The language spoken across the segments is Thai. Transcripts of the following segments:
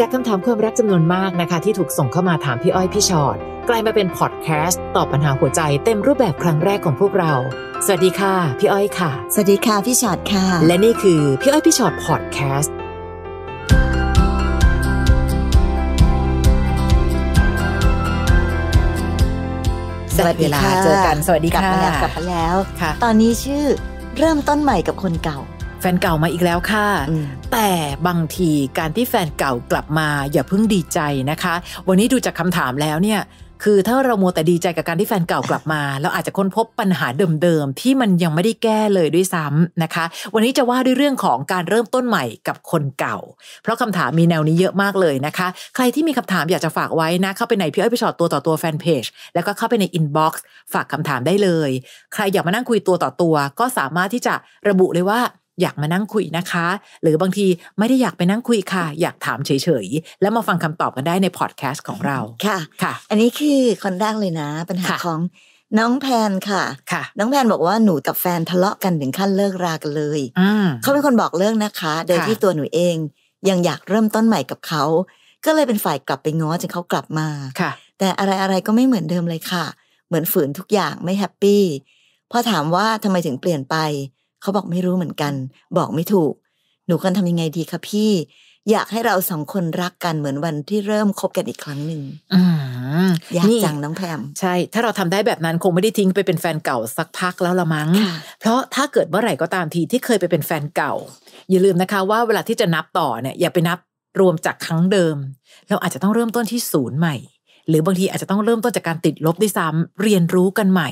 จากคำถามความรักจำนวนมากนะคะ ที่ถูกส่งเข้ามาถามพี่อ้อยพี่ชอ็อตกลายมาเป็นพอดแคสต์ตอบปัญหาหัวใจเต็มรูปแบบครั้งแรกของพวกเรา สวัสดีค่ะพี่อ้อยค่ะ สวัสดีค่ะพี่ชอ็อตค่ะ และนี่คือพี่อ้อยพี่ชอ็อตพอดแคสต์สวัสดีค่ะเจอกัน สวัสดีค่ะกลับมาแล้วกลับมาแล้วค่ะ ตอนนี้ชื่อเริ่มต้นใหม่กับคนเก่า แฟนเก่ามาอีกแล้วค่ะแต่บางทีการที่แฟนเก่ากลับมา อย่าเพิ่งดีใจนะคะ วันนี้ดูจากคำถามแล้วเนี่ยคือถ้าเราโมแต่ดีใจกับการที่แฟนเก่ากลับมาเราอาจจะค้นพบปัญหาเดิมๆ ที่มันยังไม่ได้แก้เลยด้วยซ้ำนะคะ วันนี้จะว่าด้วยเรื่องของการเริ่มต้นใหม่กับคนเก่า เพราะคำถามมีแนวนี้เยอะมากเลยนะคะ ใครที่มีคำถามอยากจะฝากไว้นะเข้าไปในพี่อ้อยพี่ชอตตัวต่อตัวแฟนเพจแล้วก็เข้าไปในอินบ็อกซ์ฝากคำถามได้เลยใครอยากมานั่งคุยตัวต่อตัว ก็สามารถที่จะระบุเลยว่าอยากมานั่งคุยนะคะ หรือบางทีไม่ได้อยากไปนั่งคุยค่ะอยากถามเฉยๆแล้วมาฟังคำตอบกันได้ในพอดแคสต์ของเราค่ะค่ะ อันนี้คือคนแรกเลยนะ ปัญหาของ น้องแพนค่ะ ค่ะ น้องแพนบอกว่าหนูกับแฟนทะเลาะกันถึงขั้นเลิกรากันเลยเขาเป็นคนบอกเลิกนะคะ โดยที่ตัวหนูเอง ยังอยากเริ่มต้นใหม่กับเขา ก็เลยเป็นฝ่ายกลับไปง้อจนเขากลับมาค่ะ แต่อะไรอะไรก็ไม่เหมือนเดิมเลยค่ะ เหมือนฝืนทุกอย่างไม่แฮปปี้พอถามว่าทำไมถึงเปลี่ยนไปเขาบอกไม่รู้เหมือนกัน บอกไม่ถูกหนูควรทำยังไงดีคะพี่ อยากให้เราสองคนรักกันเหมือนวันที่เริ่มคบกันอีกครั้งหนึ่งยากจังน้องแพมใช่ ถ้าเราทำได้แบบนั้นคงไม่ได้ทิ้งไปเป็นแฟนเก่าสักพักแล้วละมั้ง เพราะถ้าเกิดเมื่อไหร่ก็ตามทีที่เคยไปเป็นแฟนเก่าอย่าลืมนะคะว่าเวลาที่จะนับต่อเนี่ยอย่าไปนับรวมจากครั้งเดิม เราอาจจะต้องเริ่มต้นที่ศูนย์ใหม่ หรือบางทีอาจจะต้องเริ่มต้นจากการติดลบด้วยซ้ำเรียนรู้กันใหม่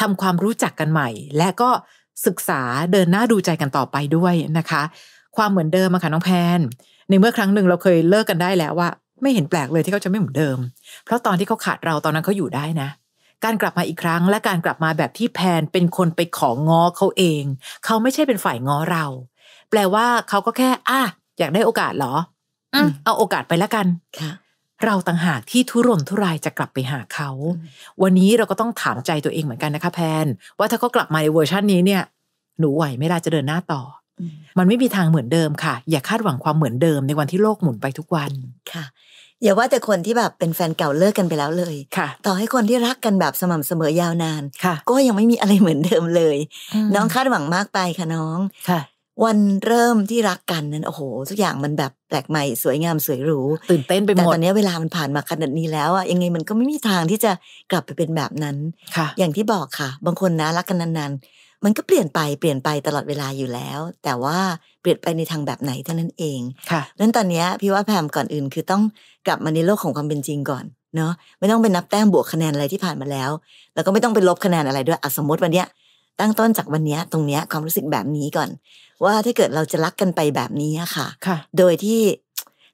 ทำความรู้จักกันใหม่ และก็ศึกษา เดินหน้าดูใจกันต่อไปด้วยนะคะ ความเหมือนเดิมอะค่ะน้องแพนในเมื่อครั้งหนึ่งเราเคยเลิกกันได้แล้วว่า ไม่เห็นแปลกเลยที่เขาจะไม่เหมือนเดิม เพราะตอนที่เขาขาดเราตอนนั้นเขาอยู่ได้นะการกลับมาอีกครั้งและการกลับมาแบบที่แพนเป็นคนไปของ้อเขาเอง เขาไม่ใช่เป็นฝ่ายง้อเรา แปลว่าเขาก็แค่ อ่ะอยากได้โอกาสเหรอเอาโอกาสไปแล้วกันค่ะเราต่างหากที่ทุรนทุรายจะกลับไปหาเขา วันนี้เราก็ต้องถามใจตัวเองเหมือนกันนะคะแพนว่าถ้าเขากลับมาในเวอร์ชันนี้เนี่ยหนูไหวไม่ลด้จะเดินหน้าต่อ มันไม่มีทางเหมือนเดิมค่ะ อย่าคาดหวังความเหมือนเดิม ในวันที่โลกหมุนไปทุกวันค่ะ อย่าว่าแต่คนที่แบบเป็นแฟนเก่าเลิกกันไปแล้วเลยต่อให้คนที่รักกันแบบสม่ำเสมอยาวนานก็ยังไม่มีอะไรเหมือนเดิมเลย น้องคาดหวังมากไปค่ะน้องค่ะวันเริ่มที่รักกันนั้นโอ้โหทุกอย่างมันแบบแปลกใหม่สวยงามสวยหรูตื่นเต้นไปหมดแต่ตอนนี้เวลามันผ่านมาขนาดนี้แล้วอะยังไงมันก็ไม่มีทางที่จะกลับไปเป็นแบบนั้นค่ะ อย่างที่บอกค่ะ บางคนนะ รักกันนานๆ มันก็เปลี่ยนไปเปลี่ยนไปตลอดเวลาอยู่แล้ว แต่ว่าเปลี่ยนไปในทางแบบไหนเท่านั้นเองค่ะนั้นตอนนี้พี่ว่าแพมก่อนอื่น คือต้องกลับมาในโลกของความเป็นจริงก่อนเนาะไม่ต้องไปนับแต้มบวกคะแนนอะไรที่ผ่านมาแล้ว แล้วก็ไม่ต้องไปลบคะแนนอะไรด้วยอสมมติวันเนี้ยตั้งต้นจากวันนี้ตรงเนี้ยความรู้สึกแบบนี้ก่อน ว่าถ้าเกิดเราจะรักกันไปแบบนี้ค่ะ โดยที่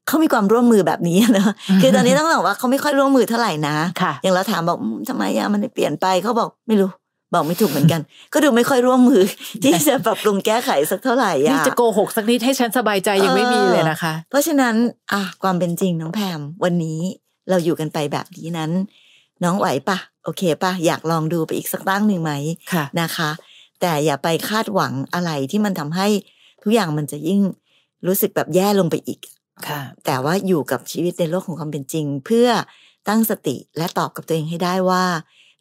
เขามีความร่วมมือแบบนี้เนาะคือตอนนี้ต้องบอกว่าเขาไม่ค่อยร่วมมือเท่าไหร่นะอย่างเราถามบอกทำไมอะมันเปลี่ยนไปเขาบอกไม่รู้ บอกไม่ถูกเหมือนกัน ก็ดูไม่ค่อยร่วมมือ ที่จะปรับปรุงแก้ไขสักเท่าไหร่อ่ะจะโกหกสักนิดให้ฉันสบายใจยังไม่มีเลยนะคะ เพราะฉะนั้นอ่ะความเป็นจริงน้องแพมวันนี้เราอยู่กันไปแบบนี้นั้น น้องไหวปะโอเคปะอยากลองดูไปอีกสักตั้งหนึ่งไหมะนะคะ แต่อย่าไปคาดหวังอะไรที่มันทำให้ ทุกอย่างมันจะยิ่งรู้สึกแบบแย่ลงไปอีกค่ะ แต่ว่าอยู่กับชีวิตในโลกของความเป็นจริง เพื่อตั้งสติและตอบกับตัวเองให้ได้ว่า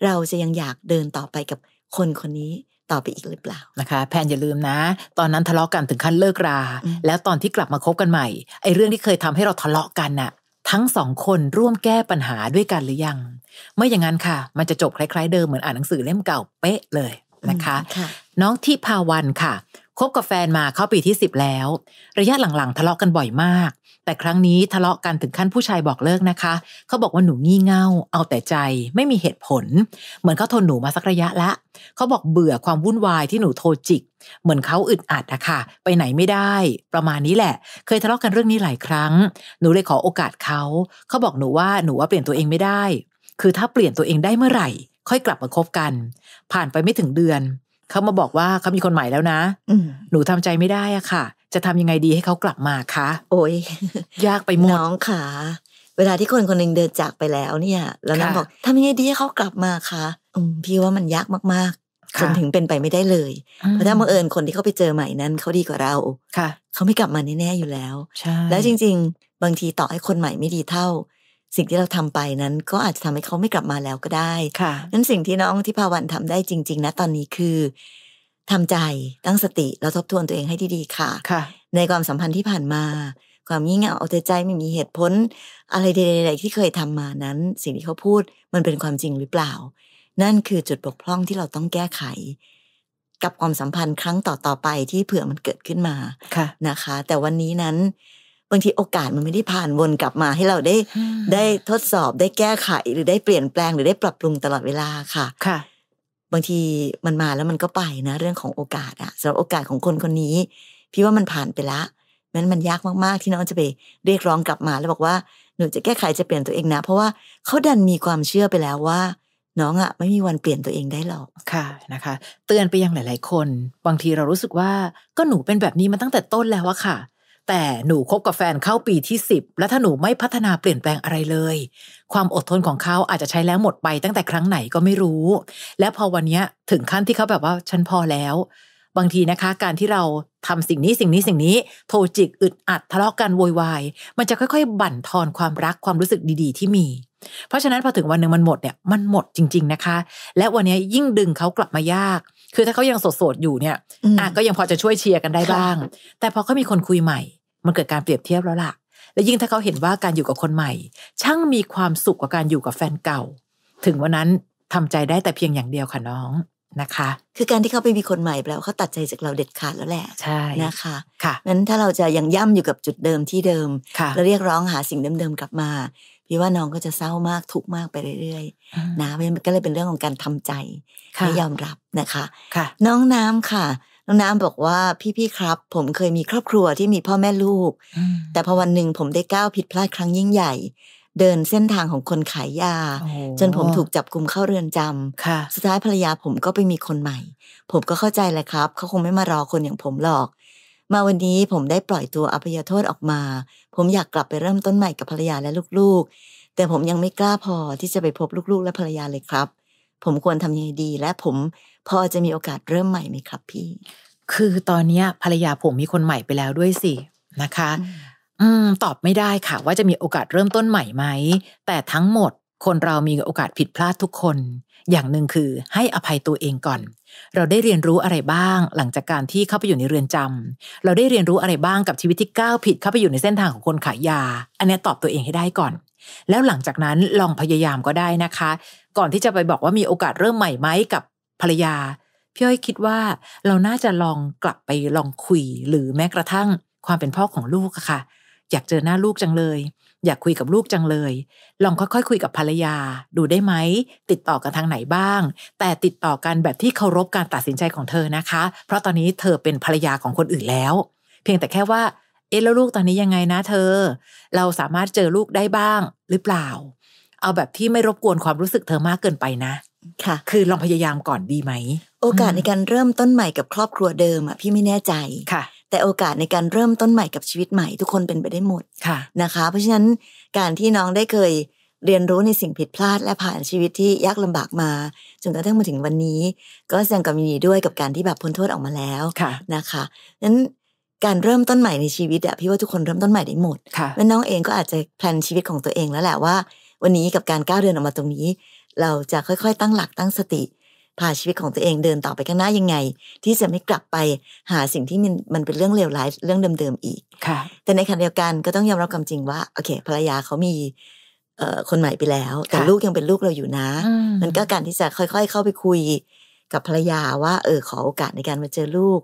เราจะยังอยากเดินต่อไปกับคนคนนี้ต่อไปอีกหรือเปล่านะคะแพนอย่าลืมนะ ตอนนั้นทะเลาะกันถึงขั้นเลิกรา แล้วตอนที่กลับมาคบกันใหม่ไอ้เรื่องที่เคยทำให้เราทะเลาะกันน่ะทั้งสองคนร่วมแก้ปัญหาด้วยกันหรือยัง เมื่ออย่างนั้นค่ะ มันจะจบคล้ายๆเดิม เหมือนอ่านหนังสือเล่มเก่าเป๊ะเลยนะคะน้องที่พาวันค่ะคบกับแฟนมาเข้าปีที่สิบแล้วระยะหลังๆ ทะเลาะกันบ่อยมาก แต่ครั้งนี้ทะเลาะกันถึงขั้นผู้ชายบอกเลิกนะคะเขาบอกว่าหนูงี่เง่า เอาแต่ใจไม่มีเหตุผล เหมือนเขาทนหนูมาสักระยะละเขาบอกเบื่อความวุ่นวายที่หนูโทรจิก เหมือนเขาอึดอัดอะค่ะ ไปไหนไม่ได้ ประมาณนี้แหละ เคยทะเลาะกันเรื่องนี้หลายครั้งหนูเลยขอโอกาสเขาเขาบอกหนูว่าหนูว่าเปลี่ยนตัวเองไม่ได้ คือถ้าเปลี่ยนตัวเองได้เมื่อไหร่ ค่อยกลับมาคบกัน ผ่านไปไม่ถึงเดือนเขามาบอกว่าเขามีคนใหม่แล้วนะหนูทำใจไม่ได้อะค่ะ จะทำยังไงดีให้เขากลับมาคะ โอ้ยยากไปหมด น้องค่ะ เวลาที่คนคนหนึ่งเดินจากไปแล้วเนี่ย แล้วน้องบอก ทำยังไงดี ให้เขากลับมาคะพี่ว่ามันยากมากๆ จนถึงเป็นไปไม่ได้เลย เพราะถ้าบังเอิญคนที่เขาไปเจอใหม่นั้นเขาดีกว่าเราค่ะเขาไม่กลับมาแน่ๆอยู่แล้ว แล้วจริง ๆ บางทีต่อให้คนใหม่ไม่ดีเท่าสิ่งที่เราทำไปนั้นก็อาจจะทำให้เขาไม่กลับมาแล้วก็ได้ ค่ะ นั้นสิ่งที่น้องทิพาวันทำได้จริงๆนะตอนนี้คือ ทำใจตั้งสติแล้วทบทวนตัวเองให้ดีๆค่ะค่ะ ในความสัมพันธ์ที่ผ่านมา ความยิ่เงาเอาใจใจไม่มีเหตุผล อะไรใดๆที่เคยทำมานั้น สิ่งที่เขาพูดมันเป็นความจริงหรือเปล่า นั่นคือจุดบกพร่องที่เราต้องแก้ไข กับความสัมพันธ์ครั้งต่อๆไปที่เผื่อมันเกิดขึ้นมา ค่ะ นะคะ แต่วันนี้นั้นบางทีโอกาสมันไม่ได้ผ่านวนกลับมาให้เราได้ได้ทดสอบได้แก้ไขหรือได้เปลี่ยนแปลงหรือได้ปรับปรุงตลอดเวลาค่ะ ค่ะ บางทีมันมาแล้วมันก็ไปนะ เรื่องของโอกาสอะสำหรับโอกาสของคนคนนี้พี่ว่ามันผ่านไปละนันมันยากมากๆที่น้องจะไปเรียกร้องกลับมาแล้วบอกว่าหนูจะแก้ไขจะเปลี่ยนตัวเองนะ เพราะว่าเขาดันมีความเชื่อไปแล้วว่า น้องอะไม่มีวันเปลี่ยนตัวเองได้หรอก ค่ะนะคะ เตือนไปยังหลาย ๆคนบางทีเรารู้สึกว่าก็หนูเป็นแบบนี้มาตั้งแต่ต้นแล้วอะค่ะแต่หนูคบกับแฟนเข้าปีที่ 10 แล้วถ้าหนูไม่พัฒนาเปลี่ยนแปลงอะไรเลย ความอดทนของเขาอาจจะใช้แล้วหมดไปตั้งแต่ครั้งไหนก็ไม่รู้ และพอวันนี้ถึงขั้นที่เขาแบบว่าฉันพอแล้ว บางทีนะคะการที่เราทำสิ่งนี้สิ่งนี้สิ่งนี้ โทรจิกอึดอัดทะเลาะกกันโวยวายมันจะค่อย ๆ บั่นทอนความรักความรู้สึกดีๆที่มี เพราะฉะนั้นพอถึงวันหนึ่งมันหมดเนี่ยมันหมดจริง ๆนะคะ และวันนี้ยิ่งดึงเขากลับมายากคือถ้าเขายังโสดๆอยู่เนี่ยอ่ะก็ยังพอจะช่วยเชียร์กันได้บ้าง แต่พอเขามีคนคุยใหม่ มันเกิดการเปรียบเทียบแล้วล่ะ และยิ่งถ้าเขาเห็นว่าการอยู่กับคนใหม่ ช่างมีความสุขกว่าการอยู่กับแฟนเก่า ถึงวันนั้นทำใจได้แต่เพียงอย่างเดียวค่ะน้องนะคะ คือการที่เขาไปมีคนใหม่ แล้วเขาตัดใจจากเราเด็ดขาดแล้วแหละใช่นะคะค่ะนั้นถ้าเราจะยังย่ำอยู่กับจุดเดิมที่เดิมแลวเรียกร้องหาสิ่งเดิมๆกลับมาพี่ว่าน้องก็จะเศร้ามากทุกมากไปเรื่อยๆนะมันก็เลยเป็นเรื่องของการทำใจไม่ยอมรับนะคะค่ะ น้องน้ำค่ะ น้องน้ำบอกว่าพี่ๆครับ ผมเคยมีครอบครัวที่มีพ่อแม่ลูกแต่พอวันหนึ่งผมได้ก้าวผิดพลาดครั้งยิ่งใหญ่ เดินเส้นทางของคนขายยา จนผมถูกจับกลุ่มเข้าเรือนจำสุดท้ายภรรยาผมก็ไปมีคนใหม่ ผมก็เข้าใจแหละครับเขาคงไม่มารอคนอย่างผมหรอกมาวันนี้ผมได้ปล่อยตัวอภัยโทษออกมา ผมอยากกลับไปเริ่มต้นใหม่กับภรรยาและลูกๆ แต่ผมยังไม่กล้าพอที่จะไปพบลูกๆ และภรรยาเลยครับ ผมควรทำยังไงดี และผมพอจะมีโอกาสเริ่มใหม่ไหมครับพี่ คือตอนนี้ภรรยาผมมีคนใหม่ไปแล้วด้วยสิ นะคะ อืมตอบไม่ได้ค่ะว่าจะมีโอกาสเริ่มต้นใหม่ไหม แต่ทั้งหมดคนเรามีโอกาสผิดพลาดทุกคนอย่างหนึ่งคือให้อภัยตัวเองก่อน เราได้เรียนรู้อะไรบ้างหลังจากการที่เข้าไปอยู่ในเรือนจำ เราได้เรียนรู้อะไรบ้างกับชีวิตที่ก้าวผิด เข้าไปอยู่ในเส้นทางของคนขายยา อันนี้ตอบตัวเองให้ได้ก่อน แล้วหลังจากนั้นลองพยายามก็ได้นะคะ ก่อนที่จะไปบอกว่ามีโอกาสเริ่มใหม่ไหมกับภรรยาพี่อ้อยคิดว่า เราน่าจะลองกลับไปลองคุยหรือแม้กระทั่งความเป็นพ่อของลูกอะค่ะ อยากเจอหน้าลูกจังเลยอยากคุยกับลูกจังเลย ลองค่อย ๆ คุยกับภรรยา ดูได้ไหมติดต่อกันทางไหนบ้าง แต่ติดต่อกันแบบที่เคารพการตัดสินใจของเธอนะคะ เพราะตอนนี้เธอเป็นภรรยาของคนอื่นแล้ว เพียงแต่แค่ว่าเอ๊ะแล้วลูกตอนนี้ยังไงนะ เธอ เราสามารถเจอลูกได้บ้างหรือเปล่า เอาแบบที่ไม่รบกวนความรู้สึกเธอมากเกินไปนะ ค่ะ คือลองพยายามก่อนดีไหมโอกาสในการเริ่มต้นใหม่กับครอบครัวเดิมอ่ะพี่ไม่แน่ใจค่ะแต่โอกาสในการเริ่มต้นใหม่กับชีวิตใหม่ ทุกคนเป็นไปได้หมดะนะคะเพราะฉะนั้นการที่น้องได้เคยเรียนรู้ในสิ่งผิดพลาด และผ่านชีวิตที่ยากลำบากมาจนกระทั่งมาถึงวันนี้ ก็แสดงความยินดีด้วยกับการที่แบบพ้นโทษออกมาแล้วะนะคะนั้นการเริ่มต้นใหม่ในชีวิตอะพี่ว่าทุกคนเริ่มต้นใหม่ได้หมดแล้วน้องเองก็อาจจะแพลนชีวิตของตัวเองแล้วแหละว่า วันนี้กับการก้าวเดินออกมาตรงนี้ เราจะค่อยๆตั้งหลักตั้งสติพาชีวิตของตัวเองเดินต่อไปข้างหน้ายังไง ที่จะไม่กลับไปหาสิ่งที่มันมันเป็นเรื่องเลวร้ายเรื่องเดิม ๆ อีกค่ะ แต่ในขณะเดียวกันก็ต้องยอมรับความจริงว่าโอเคภรรยาเขามีคนใหม่ไปแล้ว แต่ลูกยังเป็นลูกเราอยู่นะ มันก็การที่จะค่อยๆ เข้าไปคุย กับภรรยาว่า เออขอโอกาสในการมาเจอลูก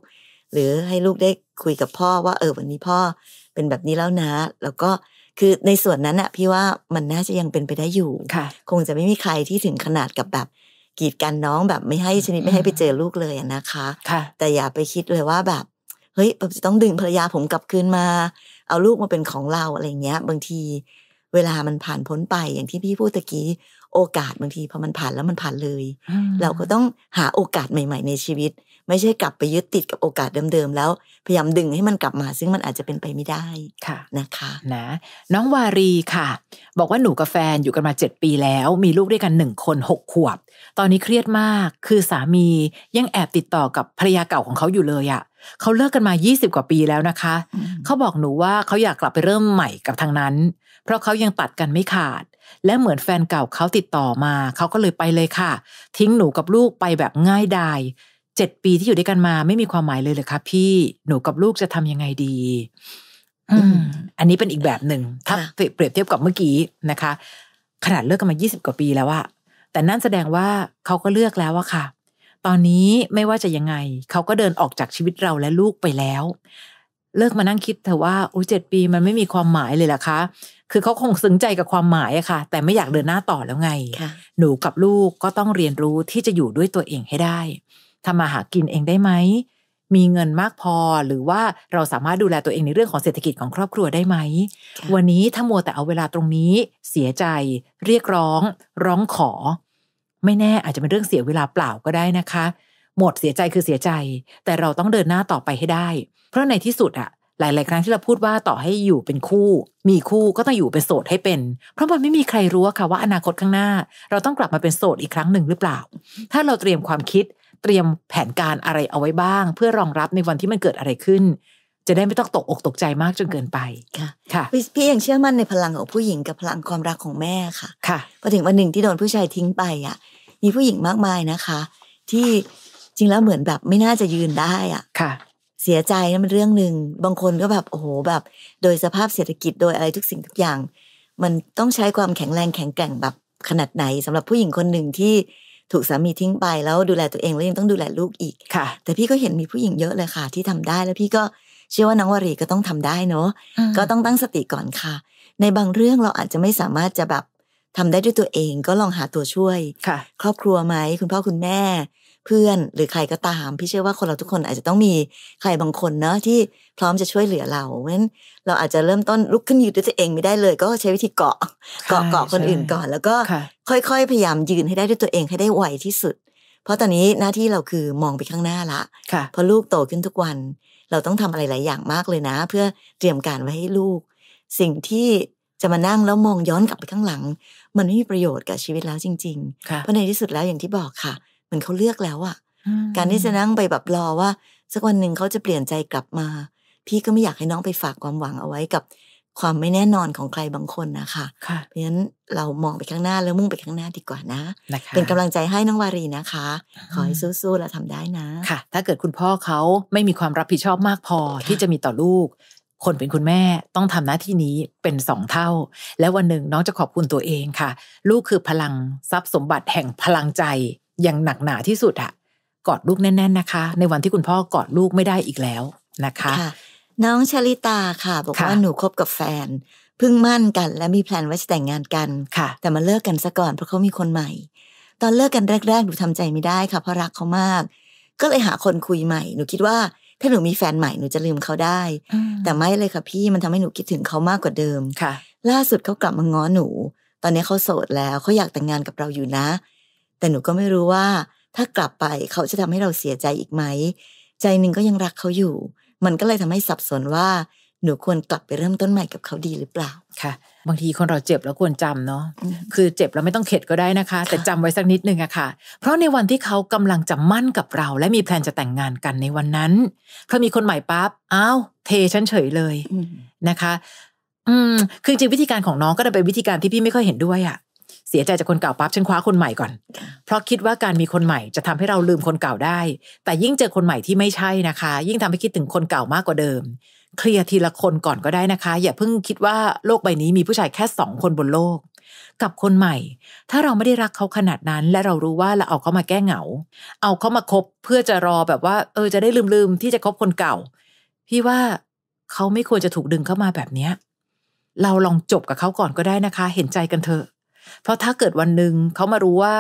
หรือให้ลูกได้คุยกับพ่อว่าเออวันนี้พ่อเป็นแบบนี้แล้วนะ แล้วก็คือในส่วนนั้นอะพี่ว่ามันน่าจะยังเป็นไปได้อยู่คงจะไม่มีใครที่ถึงขนาดกับแบบกีดกันน้องแบบไม่ให้ชนิดไม่ให้ไปเจอลูกเลยนะคะค่ะแต่อย่าไปคิดเลยว่าแบบ เฮ้ยผมจะต้องดึงภรรยาผมกลับคืนมา เอาลูกมาเป็นของเราอะไรเงี้ยบางที เวลามันผ่านพ้นไปอย่างที่พี่พูดตะกี้โอกาสบางที พอมันผ่านแล้วมันผ่านเลย เราก็ต้องหาโอกาสใหม่ ๆในชีวิต ไม่ใช่กลับไปยึดติดกับโอกาสเดิมๆ แล้วพยายามดึงให้มันกลับมาซึ่งมันอาจจะเป็นไปไม่ได้ค่ะนะคะนะน้องวารีค่ะ บอกว่าหนูกับแฟนอยู่กันมาเจ็ดปีแล้วมีลูกด้วยกันหนึ่งคนหกขวบ ตอนนี้เครียดมากคือสามียังแอบติดต่อกับภรรยาเก่าของเขาอยู่เลยอะเขาเลิกกันมา 20 กว่าปีแล้วนะคะ เขาบอกหนูว่าเขาอยากกลับไปเริ่มใหม่กับทางนั้นเพราะเขายังตัดกันไม่ขาดและเหมือนแฟนเก่าเขาติดต่อมา เขาก็เลยไปเลยค่ะ ทิ้งหนูกับลูกไปแบบง่ายดายเจ็ดปีที่อยู่ด้วยกันมา ไม่มีความหมายเลยเลยครับพี่หนูกับลูกจะทำยังไงดีอันนี้เป็นอีกแบบหนึ่งถ้าเปรียบเทียบกับเมื่อกี้นะคะ ขนาดเลิกกันมายี่สิบกว่าปีแล้วอะแต่นั่นแสดงว่าเขาก็เลือกแล้วอะค่ะ ตอนนี้ไม่ว่าจะยังไง เขาก็เดินออกจากชีวิตเราและลูกไปแล้ว เลิกมานั่งคิดเถอะว่าอุ้เจ็ดปีมันไม่มีความหมายเลยล่ะคะคือเขาคงซึ้งใจกับความหมายอะค่ะ แต่ไม่อยากเดินหน้าต่อแล้วไง หนูกับลูกก็ต้องเรียนรู้ที่จะอยู่ด้วยตัวเองให้ได้ทำมาหากินเองได้ไหม มีเงินมากพอหรือว่าเราสามารถดูแลตัวเองในเรื่องของเศรษฐกิจของครอบครัวได้ไหมวันนี้ถ้ามัวแต่เอาเวลาตรงนี้ เสียใจเรียกร้อง ร้องขอ ไม่แน่อาจจะเป็นเรื่องเสียเวลาเปล่าก็ได้นะคะ หมดเสียใจคือเสียใจ แต่เราต้องเดินหน้าต่อไปให้ได้ เพราะในที่สุดอะหลาย ๆ ครั้งที่เราพูดว่าต่อให้อยู่เป็นคู่ มีคู่ก็ต้องอยู่เป็นโสดให้เป็น เพราะมันไม่มีใครรู้ค่ะว่าอนาคตข้างหน้า เราต้องกลับมาเป็นโสดอีกครั้งหนึ่งหรือเปล่า ถ้าเราเตรียมความคิดเตรียมแผนการอะไรเอาไว้บ้าง เพื่อรองรับในวันที่มันเกิดอะไรขึ้น จะได้ไม่ต้องตกอกตกใจมากจนเกินไปค่ะค่ะพพี่ยังเชื่อมั่นในพลังของผู้หญิงกับพลังความรักของแม่ค่ะค่ะพอถึงวันหนึ่งที่โดนผู้ชายทิ้งไปอ่ะมีผู้หญิงมากมายนะคะ ที่จริงแล้วเหมือนแบบไม่น่าจะยืนได้อ่ะค่ะเสียใจนั่นเป็นเรื่องหนึ่ง บางคนก็แบบโอ้โหแบบ โดยสภาพเศรษฐกิจโดยอะไรทุกสิ่งทุกอย่าง มันต้องใช้ความแข็งแรงแข็งแกร่งแบบขนาดไหน สำหรับผู้หญิงคนหนึ่งที่ถูกสามีทิ้งไป แล้วดูแลตัวเองแล้วยังต้องดูแลลูกอีกค่ะ แต่พี่ก็เห็นมีผู้หญิงเยอะเลยค่ะ ที่ทำได้แล้วพี่ก็เชื่อว่าน้องวรีก็ต้องทำได้เนาะก็ต้องตั้งสติก่อนค่ะ ในบางเรื่องเราอาจจะไม่สามารถจะแบบทำได้ด้วยตัวเองก็ลองหาตัวช่วยครอบครัวไหมคุณพ่อคุณแม่เพื่อนหรือใครก็ตามพี่เชื่อว่าคนเราทุกคนอาจจะต้องมีใครบางคนเนาะที่พร้อมจะช่วยเหลือเราเพราะฉะนั้น เราอาจจะเริ่มต้นลุกขึ้นยืนด้วยตัวเองไม่ได้เลย ก็ใช้วิธีเกาะเกาะเกาะคนอื่นก่อนแล้วก็ ค่อยๆพยายามยืนให้ได้ด้วยตัวเองให้ได้ไวที่สุด เพราะตอนนี้หน้าที่เราคือมองไปข้างหน้าละพอลูกโตขึ้นทุกวัน เราต้องทำอะไรหลายอย่างมากเลยนะ เพื่อเตรียมการไว้ให้ลูก สิ่งที่จะมานั่งแล้วมองย้อนกลับไปข้างหลัง มันไม่มีประโยชน์กับชีวิตแล้วจริงๆเพราะในที่สุดแล้วอย่างที่บอกค่ะมือนเขาเลือกแล้วอะการที่จะนั่งไปแบบรอว่า สักวันหนึ่งเขาจะเปลี่ยนใจกลับมา พี่ก็ไม่อยากให้น้องไปฝากความหวังเอาไว้กับ ความไม่แน่นอนของใครบางคนนะคะคะเพราะฉะนั้นเรามองไปข้างหน้าแล้วมุ่งไปข้างหน้าดีกว่านะนะะเป็นกำลังใจให้น้องวารีนะคะ ขอให้สู้ๆและทำได้นะค่ะ ถ้าเกิดคุณพ่อเขาไม่มีความรับผิดชอบมากพอที่จะมีต่อลูก คนเป็นคุณแม่ต้องทำหน้าที่นี้เป็นสองเท่า แลววันหนึ่งน้องจะขอบคุณตัวเองค่ะ ลูกคือพลังทรัพย์สมบัติแห่งพลังใจอย่างหนักหนาที่สุดอะกอดลูกแน่น ๆ นะคะ ในวันที่คุณพ่อกอดลูกไม่ได้อีกแล้วนะคะคะน้องชลิตาค่ะ บอกว่าหนูคบกับแฟนเพิ่งมั่นกันและมีแพลนว่าจะแต่งงานกันค่ะ แต่มาเลิกกันซะก่อน เพราะเขามีคนใหม่ ตอนเลิกกันแรกๆหนูทำใจไม่ได้ค่ะ เพราะรักเขามาก ก็เลยหาคนคุยใหม่ หนูคิดว่าถ้าหนูมีแฟนใหม่หนูจะลืมเขาได้ แต่ไม่เลยค่ะพี่มันทำให้หนูคิดถึงเขามากกว่าเดิมค่ะ ล่าสุดเขากลับมาง้อหนู ตอนนี้เขาโสดแล้วเขาอยากแต่งงานกับเราอยู่นะแต่หนูก็ไม่รู้ว่า ถ้ากลับไปเขาจะทำให้เราเสียใจอีกไหม ใจหนึ่งก็ยังรักเขาอยู่ มันก็เลยทำให้สับสนว่า หนูควรกลับไปเริ่มต้นใหม่กับเขาดีหรือเปล่าค่ะ บางทีคนเราเจ็บแล้วควรจำเนาะคือเจ็บแล้วไม่ต้องเข็ดก็ได้นะคะ แต่จำไว้สักนิดนึงอะค่ะ เพราะในวันที่เขากำลังจะมั่นกับเรา และมีแพลนจะแต่งงานกันในวันนั้นพอมีคนใหม่ปั๊บอ้าวเทฉันเฉยเลยนะคะ อืมคือจริงวิธีการของน้องก็จะเป็นวิธีการที่พี่ไม่ค่อยเห็นด้วยอะเสียใจจากคนเก่าปั๊บฉันคว้าคนใหม่ก่อน เพราะคิดว่าการมีคนใหม่จะทำให้เราลืมคนเก่าได้ แต่ยิ่งเจอคนใหม่ที่ไม่ใช่นะคะ ยิ่งทำให้คิดถึงคนเก่ามากกว่าเดิม เคลียร์ทีละคนก่อนก็ได้นะคะ อย่าเพิ่งคิดว่าโลกใบนี้มีผู้ชายแค่สองคนบนโลก กับคนใหม่ ถ้าเราไม่ได้รักเขาขนาดนั้นและเรารู้ว่าเราเอาเขามาแก้เหงา เอาเขามาคบ เพื่อจะรอแบบว่าเออจะได้ลืมๆที่จะคบคนเก่า พี่ว่าเขาไม่ควรจะถูกดึงเข้ามาแบบเนี้ยเราลองจบกับเขาก่อนก็ได้นะคะ เห็นใจกันเถอะเพราะถ้าเกิดวันหนึ่งเขามารู้ว่า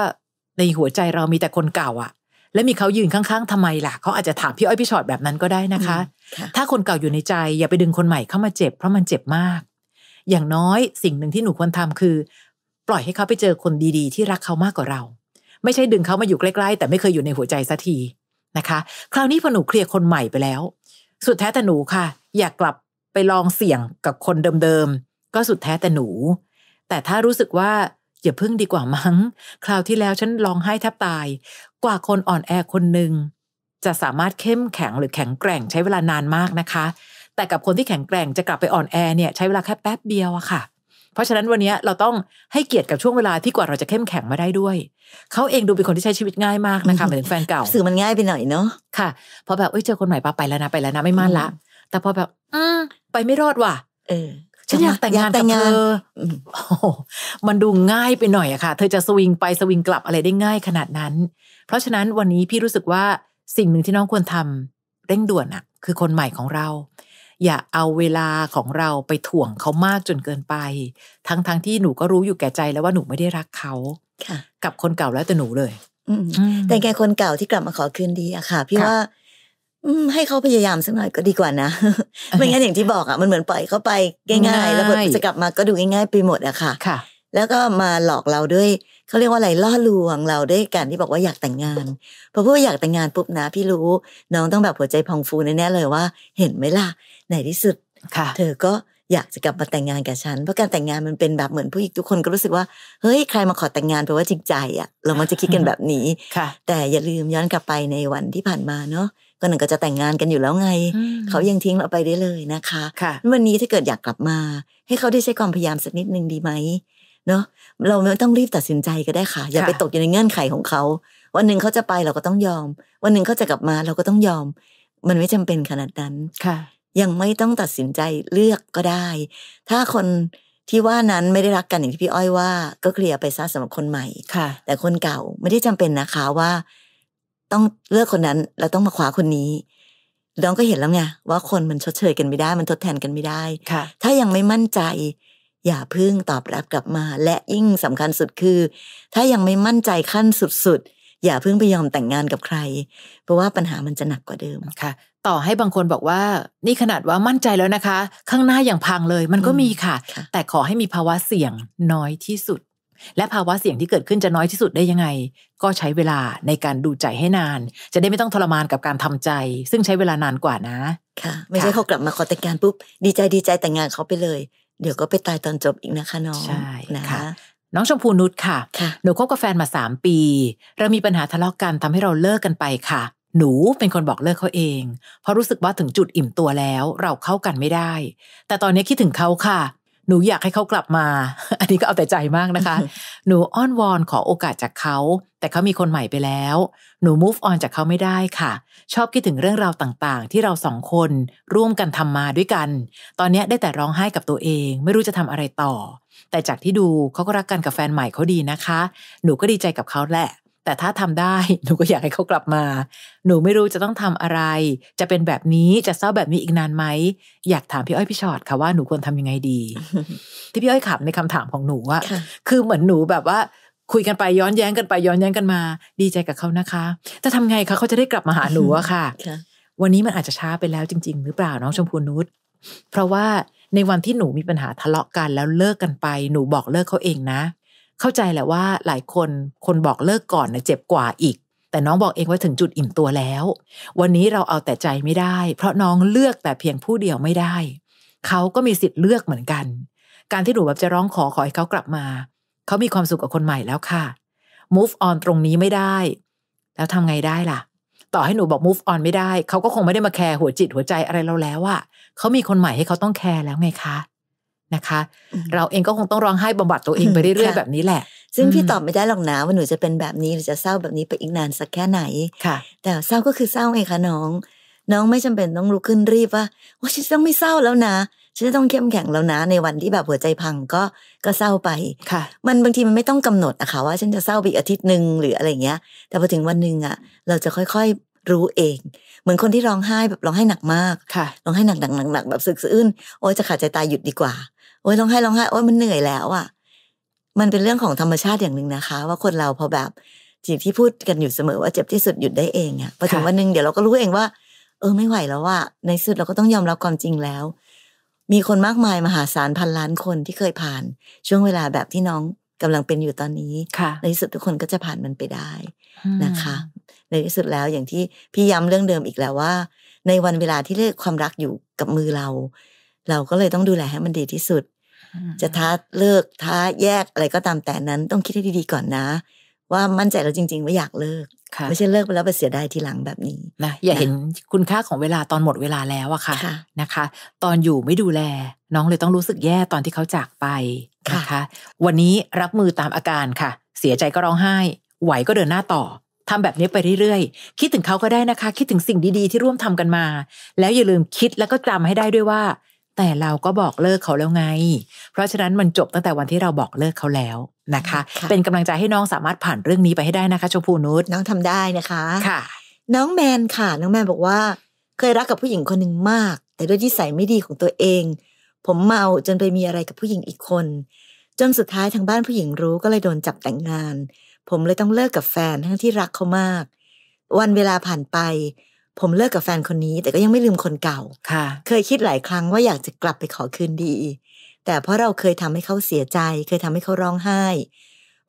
ในหัวใจเรามีแต่คนเก่าอะและมีเขายืนข้างๆ ทำไมล่ะเขาอาจจะถามพี่อ้อยพี่ชอตแบบนั้นก็ได้นะคะ ถ้าคนเก่าอยู่ในใจ อย่าไปดึงคนใหม่เข้ามาเจ็บ เพราะมันเจ็บมาก อย่างน้อยสิ่งหนึ่งที่หนูควรทำคือ ปล่อยให้เขาไปเจอคนดีๆ ที่รักเขามากกว่าเรา ไม่ใช่ดึงเขามาอยู่ใกล้ๆแต่ไม่เคยอยู่ในหัวใจสักทีนะคะ คราวนี้พอหนูเคลียร์คนใหม่ไปแล้ว สุดแท้แต่หนูค่ะ อยากกลับไปลองเสี่ยงกับคนเดิมๆก็สุดแท้แต่หนู แต่ถ้ารู้สึกว่าอย่าพึ่งดีกว่ามั้ง คราวที่แล้ว ฉันร้องไห้แทบตาย กว่าคนอ่อนแอคนหนึ่งจะสามารถเข้มแข็งหรือแข็งแกร่งใช้เวลานานมากนะคะ แต่กับคนที่แข็งแกร่งจะกลับไปอ่อนแอเนี่ย ใช้เวลาแค่แป๊บเดียวอะค่ะ เพราะฉะนั้นวันนี้เราต้องให้เกียรติกับช่วงเวลาที่กว่าเราจะเข้มแข็งมาได้ด้วย เขาเองดูเป็นคนที่ใช้ชีวิตง่ายมากนะคะเหมือนแฟนเก่าสื่อมันง่ายไปหน่อยเนาะ ค่ะพอแบบเอ้ยเจอคนใหม่ปะไปแล้วนะไปแล้วนะไม่มั่นละ แต่พอแบบ อืมไปไม่รอดว่ะ เออฉันอยากแต่งงานกับเธอมันดูง่ายไปหน่อยอะค่ะ เธอจะสวิงไปสวิงกลับอะไรได้ง่ายขนาดนั้น เพราะฉะนั้นวันนี้พี่รู้สึกว่าสิ่งหนึ่งที่น้องควรทำ เร่งด่วนอะคือคนใหม่ของเรา อย่าเอาเวลาของเราไปถ่วงเขามากจนเกินไป ทั้งๆทที่หนูก็รู้อยู่แก่ใจแล้วว่าหนูไม่ได้รักเขากับคนเก่าแล้วแต่หนูเลยแต่แกคนเก่าที่กลับมาขอคืนดีอะค่ะ พี่ว่าให้เขาพยายามสักหน่อยก็ดีกว่านะไม่งั้นอย่างที่บอกอ่ะมันเหมือนปล่อยเขาไปง่ายๆแล้วจะกลับมาก็ดูง่ายๆไปหมดอะค่ะค่ะ แล้วก็มาหลอกเราด้วยเขาเรียกว่าอะไรล่อลวงเราด้วยการที่บอกว่าอยากแต่งงานพอพูดว่าอยากแต่งงานปุ๊บนะพี่รู้ น้องต้องแบบหัวใจพองฟูแน่ๆเลยว่า เห็นไหมล่ะในที่สุดเธอก็อยากจะกลับมาแต่งงานกับฉัน เพราะการแต่งงานมันเป็นแบบเหมือนผู้หญิงทุกคนก็รู้สึกว่า เฮ้ยใครมาขอแต่งงานเพราะว่าจริงใจอ่ะเรามันจะคิดกันแบบนี้แต่อย่าลืมย้อนกลับไปในวันที่ผ่านมาเนาะก็หนึ่งก็จะแต่งงานกันอยู่แล้วไง เขายังทิ้งเราไปได้เลยนะคะคะ วันนี้ถ้าเกิดอยากกลับมา ให้เขาได้ใช้ความพยายามสักนิดนึงดีไหมเนาะ เราไม่ต้องรีบตัดสินใจก็ได้ค่ะ อย่าไปตกอยู่ในเงื่อนไขของเขา วันหนึ่งเขาจะไปเราก็ต้องยอม วันหนึ่งเขาจะกลับมาเราก็ต้องยอม มันไม่จำเป็นขนาดนั้นค่ะ ยังไม่ต้องตัดสินใจเลือกก็ได้ ถ้าคนที่ว่านั้นไม่ได้รักกันอย่างที่พี่อ้อยว่า ก็เคลียร์ไปซะสำหรับคนใหม่ค่ะ แต่คนเก่าไม่ได้จำเป็นนะคะว่าต้องเลือกคนนั้นเราต้องมาคว้าคนนี้น้องก็เห็นแล้วไงว่าคนมันชดเชยกันไม่ได้ มันทดแทนกันไม่ได้ถ้ายังไม่มั่นใจ อย่าพึ่งตอบรับกลับมา และยิ่งสำคัญสุดคือ ถ้ายังไม่มั่นใจขั้นสุดๆอย่าพึ่งไปยอมแต่งงานกับใคร เพราะว่าปัญหามันจะหนักกว่าเดิม ค่ะ ต่อให้บางคนบอกว่า นี่ขนาดว่ามั่นใจแล้วนะคะ ข้างหน้าอย่างพังเลยมันก็มีค่ะ แต่ขอให้มีภาวะเสี่ยงน้อยที่สุดและภาวะเสี่ยงที่เกิดขึ้นจะน้อยที่สุดได้ยังไง ก็ใช้เวลาในการดูใจให้นาน จะได้ไม่ต้องทรมานกับการทำใจ ซึ่งใช้เวลานานกว่านะค่ะไม่ใช่เขากลับมาขอแต่งงานปุ๊บดีใจดีใจแต่งงานเขาไปเลย เดี๋ยวก็ไปตายตอนจบอีกนะคะน้องใช่นะคะ น้องชมพูนุชค่ะหนูคบกับแฟนมาสามปีเรามีปัญหาทะเลาะกกันทำให้เราเลิกกันไปค่ะ หนูเป็นคนบอกเลิกเขาเองเพราะรู้สึกว่าถึงจุดอิ่มตัวแล้วเราเข้ากันไม่ได้ แต่ตอนนี้คิดถึงเขาค่ะหนูอยากให้เขากลับมา อันนี้ก็เอาแต่ใจมากนะคะ หนูอ้อนวอนขอโอกาสจากเขา แต่เขามีคนใหม่ไปแล้ว หนู move on จากเขาไม่ได้ค่ะ ชอบคิดถึงเรื่องราวต่าง ๆ ที่เราสองคนร่วมกันทำมาด้วยกัน ตอนนี้ได้แต่ร้องไห้กับตัวเอง ไม่รู้จะทำอะไรต่อ แต่จากที่ดูเขาก็รักกันกับแฟนใหม่เขาดีนะคะ หนูก็ดีใจกับเขาแหละแต่ถ้าทำได้หนูก็อยากให้เขากลับมาหนูไม่รู้จะต้องทำอะไร จะเป็นแบบนี้จะเศร้าแบบนี้อีกนานไหม อยากถามพี่อ้อยพี่ชอดค่ะว่าหนูควรทำยังไงดี ที่พี่อ้อยขำในคำถามของหนูว่าคือเหมือนหนูแบบว่าคุยกันไปย้อนแย้งกันไปย้อนแย้งกันมา ดีใจกับเขานะคะ จะทำไงคะเขาจะได้กลับมาหาหนูอะค่ะ วันนี้มันอาจจะช้าไปแล้วจริง ๆ หรือเปล่าน้องชมพูนุชเพราะว่าในวันที่หนูมีปัญหาทะเลาะกันแล้วเลิกกันไป หนูบอกเลิกเขาเองนะเข้าใจแหละว่าหลายคนคนบอกเลิกก่อนนะเจ็บกว่าอีก แต่น้องบอกเองว่าถึงจุดอิ่มตัวแล้ว วันนี้เราเอาแต่ใจไม่ได้ เพราะน้องเลือกแต่เพียงผู้เดียวไม่ได้เขาก็มีสิทธิ์เลือกเหมือนกัน การที่หนูแบบจะร้องขอขอให้เขากลับมาเขามีความสุขกับคนใหม่แล้วค่ะ move on ตรงนี้ไม่ได้แล้วทำไงได้ล่ะ ต่อให้หนูบอก move on ไม่ได้เขาก็คงไม่ได้มาแคร์หัวจิตหัวใจอะไรเราแล้วอะเขามีคนใหม่ให้เขาต้องแคร์แล้วไงคะนะคะเราเองก็คงต้องร้องไห้บำบัดตัวเองไปเรื่อยๆแบบนี้แหละ ซึ่งพี่ตอบไม่ได้หรอกนะว่าหนูจะเป็นแบบนี้หรือจะเศร้าแบบนี้ไปอีกนานสักแค่ไหนค่ะ แต่เศร้าก็คือเศร้าไงคะน้อง น้องไม่จำเป็นต้องลุกขึ้นรีบว่าโอ้ฉันต้องไม่เศร้าแล้วนะ ฉันจะต้องเข้มแข็งแล้วนะ ในวันที่แบบหัวใจพังก็ก็เศร้าไปค่ะ มันบางทีมันไม่ต้องกำหนดนะคะว่าฉันจะเศร้าไปอาทิตย์หนึ่งหรืออะไรเงี้ย แต่พอถึงวันหนึ่งอ่ะเราจะค่อยๆรู้เอง เหมือนคนที่ร้องไห้แบบร้องไห้หนักมากค่ะร้องไห้หนักๆๆแบบสึกสะอื้นโอ้จะขาดใจตายหยุดดีกว่าโอ้ยร้องไห้ร้องไห้โอ้ยมันเหนื่อยแล้วอะ่ะมันเป็นเรื่องของธรรมชาติอย่างหนึ่งนะคะ ว่าคนเราพอแบบสิ่งที่พูดกันอยู่เสมอว่าเจ็บที่สุดหยุดได้เองอะ่ะพอถึงวันหนึ่งเดี๋ยวเราก็รู้เองว่า เออ ไม่ไหวแล้วว่าในสุดเราก็ต้องยอมรับความจริงแล้ว มีคนมากมายมหาศาลพันล้านคนที่เคยผ่าน ช่วงเวลาแบบที่น้องกำลังเป็นอยู่ตอนนี้ในที่สุดทุกคนก็จะผ่านมันไปได้นะคะ ในที่สุดแล้วอย่างที่พี่ย้ำเรื่องเดิมอีกแล้วว่า ในวันเวลาที่เรื่องความรักอยู่กับมือเรา เราก็เลยต้องดูแลให้มันดีที่สุดจะท้าเลิกท้าแยกอะไรก็ตามแต่นั้นต้องคิดให้ดี ๆ ก่อนนะ ว่ามั่นใจเราจริง ๆ ว่าอยากเลิก ไม่ใช่เลิกไปแล้วไปเสียดายทีหลังแบบนี้นะ อย่าเห็นคุณค่าของเวลาตอนหมดเวลาแล้วอะค่ะนะคะ ตอนอยู่ไม่ดูแล น้องเลยต้องรู้สึกแย่ตอนที่เขาจากไปนะคะวันนี้รับมือตามอาการค่ะ เสียใจก็ร้องไห้ ไหวก็เดินหน้าต่อทำแบบนี้ไปเรื่อยๆ คิดถึงเขาก็ได้นะคะ คิดถึงสิ่งดี ๆที่ร่วมทำกันมา แล้วอย่าลืมคิดแล้วก็จำให้ได้ด้วยว่าแต่เราก็บอกเลิกเขาแล้วไง เพราะฉะนั้นมันจบตั้งแต่วันที่เราบอกเลิกเขาแล้วนะคะคะเป็นกำลังใจให้น้องสามารถผ่านเรื่องนี้ไปให้ได้นะคะชมพูนุชน้องทำได้นะคะค่ะ น้องแมนค่ะ น้องแมนบอกว่า เคยรักกับผู้หญิงคนหนึ่งมาก แต่ด้วยที่ใส่ไม่ดีของตัวเอง ผมเมาจนไปมีอะไรกับผู้หญิงอีกคน จนสุดท้ายทางบ้านผู้หญิงรู้ก็เลยโดนจับแต่งงาน ผมเลยต้องเลิกกับแฟนทั้งที่รักเขามาก วันเวลาผ่านไปผมเลิกกับแฟนคนนี้ แต่ก็ยังไม่ลืมคนเก่าค่ะ เคยคิดหลายครั้งว่าอยากจะกลับไปขอคืนดีแต่เพราะเราเคยทำให้เขาเสียใจ เคยทำให้เขาร้องไห้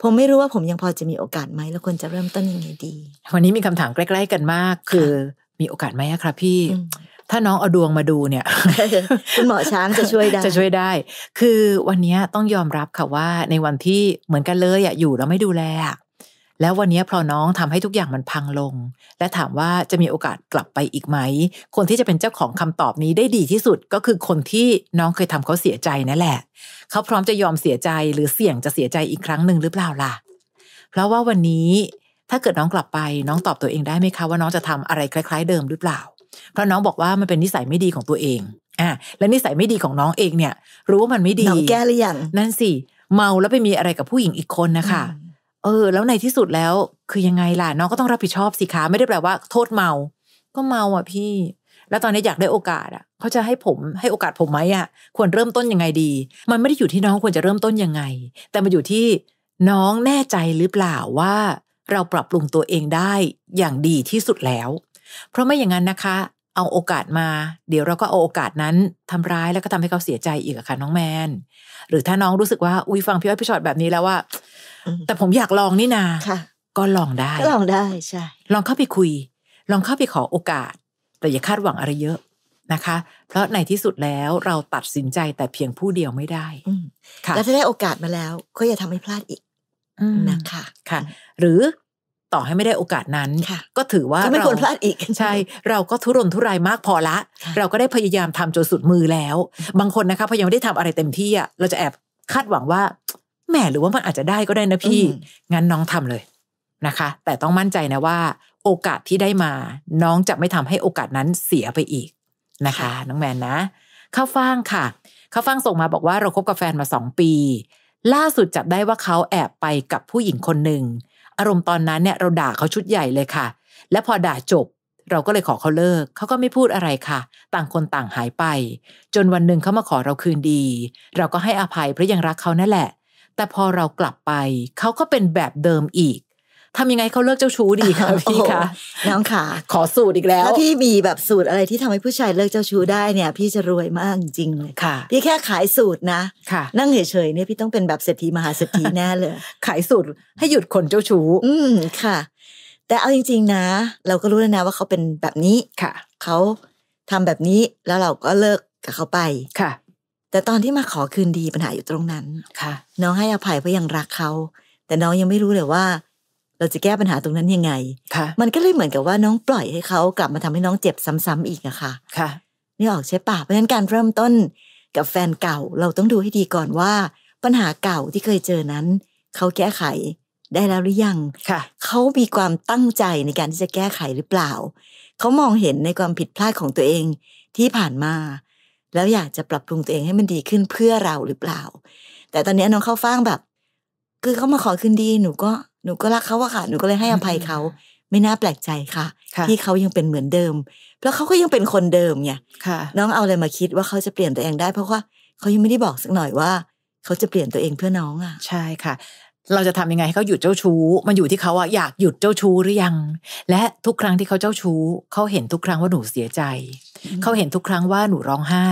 ผมไม่รู้ว่าผมยังพอจะมีโอกาสไหมแล้วควรจะเริ่มต้นยังไงดี วันนี้มีคำถามใกล้ๆกันมาก คือมีโอกาสไหมครับพี่ ถ้าน้องเอาดวงมาดูเนี่ยคุณหมอช้างจะช่วยได้จะช่วยได้ คือวันนี้ต้องยอมรับค่ะว่าในวันที่เหมือนกันเลยอะอยู่แล้วไม่ดูแลแล้ววันนี้พอน้องทำให้ทุกอย่างมันพังลง และถามว่าจะมีโอกาสกลับไปอีกไหม คนที่จะเป็นเจ้าของคำตอบนี้ได้ดีที่สุดก็คือคนที่น้องเคยทำเขาเสียใจนั่นแหละเขาพร้อมจะยอมเสียใจหรือเสี่ยงจะเสียใจอีกครั้งหนึ่งหรือเปล่าล่ะเพราะว่าวันนี้ถ้าเกิดน้องกลับไปน้องตอบตัวเองได้ไหมคะว่าน้องจะทำอะไรคล้ายๆเดิมหรือเปล่า เพราะน้องบอกว่ามันเป็นนิสัยไม่ดีของตัวเอง อ่ะ และนิสัยไม่ดีของน้องเองเนี่ย รู้ว่ามันไม่ดีน้องแก้หรือยังนั่นสิเมาแล้วไปมีอะไรกับผู้หญิงอีกคนนะคะเออแล้วในที่สุดแล้วคือยังไงล่ะ น้องก็ต้องรับผิดชอบสิคะไม่ได้แปลว่าโทษเมา ก็เมาอ่ะพี่ แล้วตอนนี้อยากได้โอกาสอ่ะ เขาจะให้ผมให้โอกาสผมไหมอ่ะ ควรเริ่มต้นยังไงดี มันไม่ได้อยู่ที่น้องควรจะเริ่มต้นยังไง แต่มันอยู่ที่น้องแน่ใจหรือเปล่าว่า เราปรับปรุงตัวเองได้อย่างดีที่สุดแล้ว เพราะไม่อย่างนั้นนะคะ เอาโอกาสมา เดี๋ยวเราก็เอาโอกาสนั้นทำร้ายแล้วก็ทำให้เขาเสียใจอีกอะค่ะน้องแมนหรือถ้าน้องรู้สึกว่าอุ้ยฟังพี่อ้อยพี่ชอตแบบนี้แล้วว่าแต่ผมอยากลองนี่นาก็ลองได้ลองได้ใช่ ลองเข้าไปคุย ลองเข้าไปขอโอกาส แต่อย่าคาดหวังอะไรเยอะนะคะ เพราะในที่สุดแล้วเราตัดสินใจแต่เพียงผู้เดียวไม่ได้แล้วถ้าได้โอกาสมาแล้ว ก็อย่าทำให้พลาดอีกนะคะค่ะ หรือต่อให้ไม่ได้โอกาสนั้น ก็ถือว่าไม่ควรพลาดอีก ใช่ เราก็ทุรนทุรายมากพอละ เราก็ได้พยายามทำจนสุดมือแล้ว บางคนนะคะพายังไม่ได้ทำอะไรเต็มที่อ่ะเราจะแอบคาดหวังว่าแหมหรือว่ามันอาจจะได้ก็ได้นะพี่ งั้นน้องทำเลยนะคะ แต่ต้องมั่นใจนะว่า โอกาสที่ได้มาน้องจะไม่ทำให้โอกาสนั้นเสียไปอีกนะคะ น้องแมนนะข้าวฟ่างค่ะข้าวฟ่างส่งมาบอกว่าเราคบกับแฟนมาสองปี ล่าสุดจับได้ว่าเขาแอบไปกับผู้หญิงคนหนึ่ง อารมณ์ตอนนั้นเนี่ยเราด่าเขาชุดใหญ่เลยค่ะ และพอด่าจบ เราก็เลยขอเขาเลิกเขาก็ไม่พูดอะไรค่ะ ต่างคนต่างหายไป จนวันหนึ่งเขามาขอเราคืนดี เราก็ให้อภัยเพราะยังรักเขานั่นแหละแต่พอเรากลับไปเขาก็เป็นแบบเดิมอีก ทำยังไงเขาเลิกเจ้าชู้ดีคะพี่คะน้องค่ะ ขอสูตรอีกแล้วถ้าพี่มีแบบสูตรอะไรที่ทำให้ผู้ชายเลิกเจ้าชู้ได้เนี่ย พี่จะรวยมากจริงเลยค่ะ พี่แค่ขายสูตรนะค่ะ นั่งเฉยๆเนี่ยพี่ต้องเป็นแบบเศรษฐีมหาเศรษฐีแน่เลย ขายสูตรให้หยุดคนเจ้าชู้ อืมค่ะ แต่เอาจริง ๆนะ เราก็รู้แล้วนะ ว่าเขาเป็นแบบนี้ค่ะเขาทำแบบนี้แล้วเราก็เลิกกับเขาไป ค่ะแต่ตอนที่มาขอคืนดีปัญหาอยู่ตรงนั้นค่ะ น้องให้อภัยเพราะยังรักเขา แต่น้องยังไม่รู้เลยว่า เราจะแก้ปัญหาตรงนั้นยังไงค่ะ มันก็เลยเหมือนกับว่าน้องปล่อยให้เขากลับมาทำให้น้องเจ็บซ้ำ ๆอีกอะค่ะ ค่ะนี่ออกใช่ปะเพราะฉะนั้นการเริ่มต้นกับแฟนเก่า เราต้องดูให้ดีก่อนว่า ปัญหาเก่าที่เคยเจอนั้น เขาแก้ไขได้แล้วหรือยังเขามีความตั้งใจในการที่จะแก้ไขหรือเปล่า เขามองเห็นในความผิดพลาดของตัวเองที่ผ่านมาแล้วอยากจะปรับปรุงตัวเองให้มันดีขึ้นเพื่อเราหรือเปล่า แต่ตอนนี้น้องเข้าฟ่างแบบ คือเขามาขอคืนดีหนูก็หนูก็รักเขาอะค่ะ หนูก็เลยให้อภัยเขา ไม่น่าแปลกใจค่ะที่เขายังเป็นเหมือนเดิมแล้วเขาก็ยังเป็นคนเดิมไงน้องเอาอะไรมาคิดว่าเขาจะเปลี่ยนตัวเองได้เพราะว่าเขายังไม่ได้บอกสักหน่อยว่าเขาจะเปลี่ยนตัวเองเพื่อน้องอ่ะใช่ค่ะเราจะทำยังไงให้เขาหยุดเจ้าชู้มันอยู่ที่เขาอะอยากหยุดเจ้าชู้หรือยัง และทุกครั้งที่เขาเจ้าชู้เขาเห็นทุกครั้งว่าหนูเสียใจเขาเห็นทุกครั้งว่าหนูร้องไห้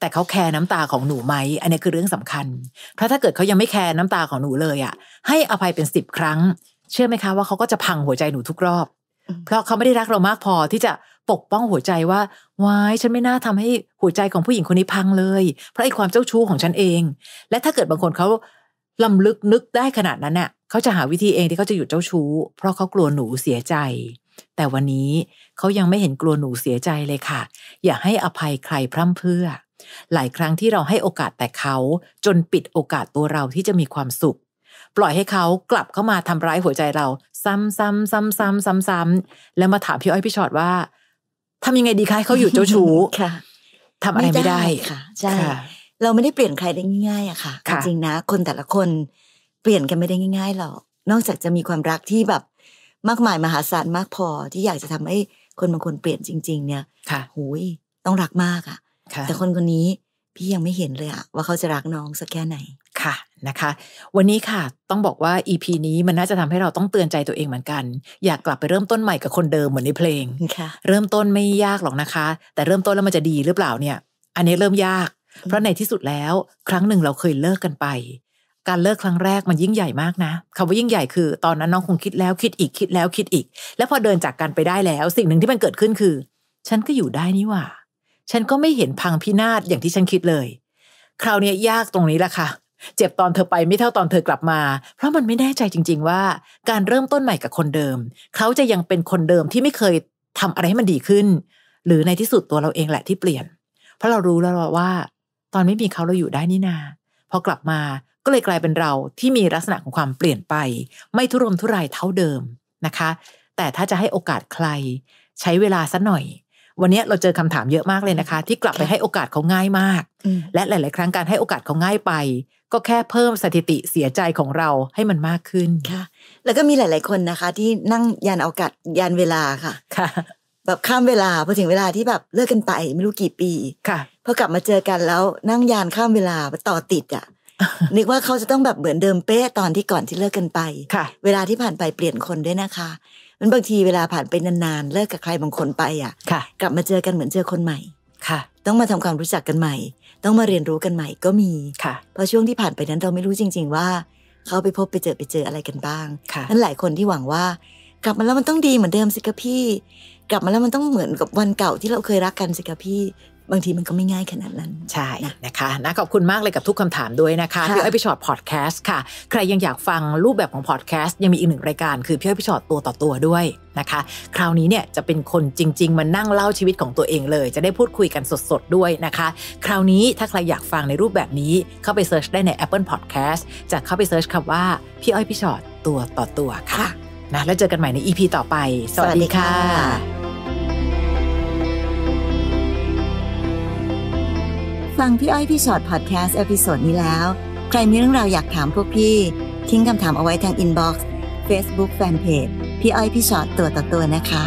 แต่เขาแคร์น้ำตาของหนูไหมอันนี้คือเรื่องสำคัญเพราะถ้าเกิดเขายังไม่แคร์น้ำตาของหนูเลยอะให้อภัยเป็นสิบครั้งเชื่อไหมคะว่าเขาก็จะพังหัวใจหนูทุกรอบ เพราะเขาไม่ได้รักเรามากพอที่จะปกป้องหัวใจว่าวายฉันไม่น่าทำให้หัวใจของผู้หญิงคนนี้พังเลย เพราะไอ้ความเจ้าชู้ของฉันเอง และถ้าเกิดบางคนเขาลำลึกนึกได้ขนาดนั้นเน่ะ เขาจะหาวิธีเองที่เขาจะหยุดเจ้าชู้เพราะเขากลัวหนูเสียใจ แต่วันนี้เขายังไม่เห็นกลัวหนูเสียใจเลยค่ะ อย่าให้อภัยใครพร่ำเพื่อ หลายครั้งที่เราให้โอกาสแต่เขาจนปิดโอกาสตัวเราที่จะมีความสุข ปล่อยให้เขากลับเข้ามาทำร้ายหัวใจเรา ซ้ำซ้ำซ้ำซ้ำซ้ำซ้ำแล้วมาถามพี่อ้อยพี่ชอดว่าทำยังไงดีคะให้เขาอยู่เจ้าชู้ทำอะไรไม่ได้ค่ะใช่เราไม่ได้เปลี่ยนใครได้ง่ายๆอะค่ะ จริงนะ คนแต่ละคนเปลี่ยนกันไม่ได้ง่ายๆ หรอก นอกจากจะมีความรักที่แบบมากมายมหาศาลมากพอที่อยากจะทำให้คนบางคนเปลี่ยนจริง ๆ เนี่ย ค่ะหุยต้องรักมากอะะแต่คนคนนี้พี่ยังไม่เห็นเลยอะว่าเขาจะรักน้องสักแค่ไหน ค่ะนะคะ วันนี้ค่ะ ต้องบอกว่า EP นี้มันน่าจะทำให้เราต้องเตือนใจตัวเองเหมือนกัน อยากกลับไปเริ่มต้นใหม่กับคนเดิมเหมือนในเพลงเริ่มต้นไม่ยากหรอกนะคะ แต่เริ่มต้นแล้วมันจะดีหรือเปล่าเนี่ย อันนี้เริ่มยากเพราะในที่สุดแล้ว ครั้งหนึ่งเราเคยเลิกกันไป การเลิกครั้งแรกมันยิ่งใหญ่มากนะ คำว่ายิ่งใหญ่คือ ตอนนั้นน้องคงคิดแล้วคิดอีกคิดแล้วคิดอีก แล้วพอเดินจากกันไปได้แล้วสิ่งหนึ่งที่มันเกิดขึ้นคือ ฉันก็อยู่ได้นี่ว่า ฉันก็ไม่เห็นพังพินาศอย่างที่ฉันคิดเลย คราวนี้ยากตรงนี้แหละค่ะเจ็บตอนเธอไปไม่เท่าตอนเธอกลับมา เพราะมันไม่แน่ใจจริง ๆว่า การเริ่มต้นใหม่กับคนเดิม เขาจะยังเป็นคนเดิมที่ไม่เคยทำอะไรให้มันดีขึ้น หรือในที่สุดตัวเราเองแหละที่เปลี่ยน เพราะเรารู้แล้วว่าตอนไม่มีเขาเราอยู่ได้นี่นา พอกลับมาก็เลยกลายเป็นเราที่มีลักษณะของความเปลี่ยนไป ไม่ทุรนทุรายเท่าเดิมนะคะ แต่ถ้าจะให้โอกาสใคร ใช้เวลาสักหน่อย วันนี้เราเจอคำถามเยอะมากเลยนะคะ ที่กลับไปให้โอกาสเขาง่ายมาก และหลายๆครั้งการให้โอกาสเขาง่ายไป ก็แค่เพิ่มสถิติเสียใจของเราให้มันมากขึ้น ค่ะ แล้วก็มีหลาย ๆคนนะคะ ที่นั่งยานโอกาสยานเวลาค่ะค่ะแบบข้ามเวลาพอถึงเวลาที่แบบเลิกกันไป ไม่รู้กี่ปีค่ะพอกลับมาเจอกันแล้วนั่งยานข้ามเวลาต่อติดอ่ะนึกว่าเขาจะต้องแบบเหมือนเดิมเป๊ะตอนที่ก่อนที่เลิกกันไปค่ะ เวลาที่ผ่านไปเปลี่ยนคนด้วยนะคะ มันบางทีเวลาผ่านไปนานๆ เลิกกับใครบางคนไปอ่ะ กลับมาเจอกันเหมือนเจอคนใหม่ค่ะ ต้องมาทำความรู้จักกันใหม่ ต้องมาเรียนรู้กันใหม่ก็มีค่ะ เพราะช่วงที่ผ่านไปนั้นเราไม่รู้จริง ๆ ว่า เขาไปพบไปเจอไปเจออะไรกันบ้างนั่นหลายคนที่หวังว่ากลับมาแล้วมันต้องดีเหมือนเดิมสิคะพี่กลับมาแล้วมันต้องเหมือนกับวันเก่าที่เราเคยรักกันสิคะพี่ บางทีมันก็ไม่ง่ายขนาดนั้น ใช่นะคะนะขอบคุณมากเลยกับทุกคำถามด้วยนะคะพี่อ้อยพี่ชอตพอดแคสต์ค่ะ ใครยังอยากฟังรูปแบบของพอดแคสต์ยังมีอีกหนึ่งรายการคือพี่อ้อยพี่ชอตตัวต่อตัวด้วยนะคะ คราวนี้เนี่ยจะเป็นคนจริงๆมานั่งเล่าชีวิตของตัวเองเลย จะได้พูดคุยกันสดๆด้วยนะคะ คราวนี้ถ้าใครอยากฟังในรูปแบบนี้ เข้าไปเซิร์ชได้ใน Apple Podcast จะเข้าไปเซิร์ชคาว่าพี่อ้อยพี่ชอตตัวต่อตัวค่ะนะแล้วเจอกันใหม่ใน EP ต่อไป สวัสดีค่ะ ฟังพี่อ้อยพี่ชอตพอดแคสต์เอพิโซดนี้แล้วใครมีเรื่องราวอยากถามพวกพี่ ทิ้งคำถามเอาไว้ทางอินบ็อกซ์เฟซบุ๊กแฟนเพจพี่อ้อยพี่ชอตตัวต่อตัวนะคะ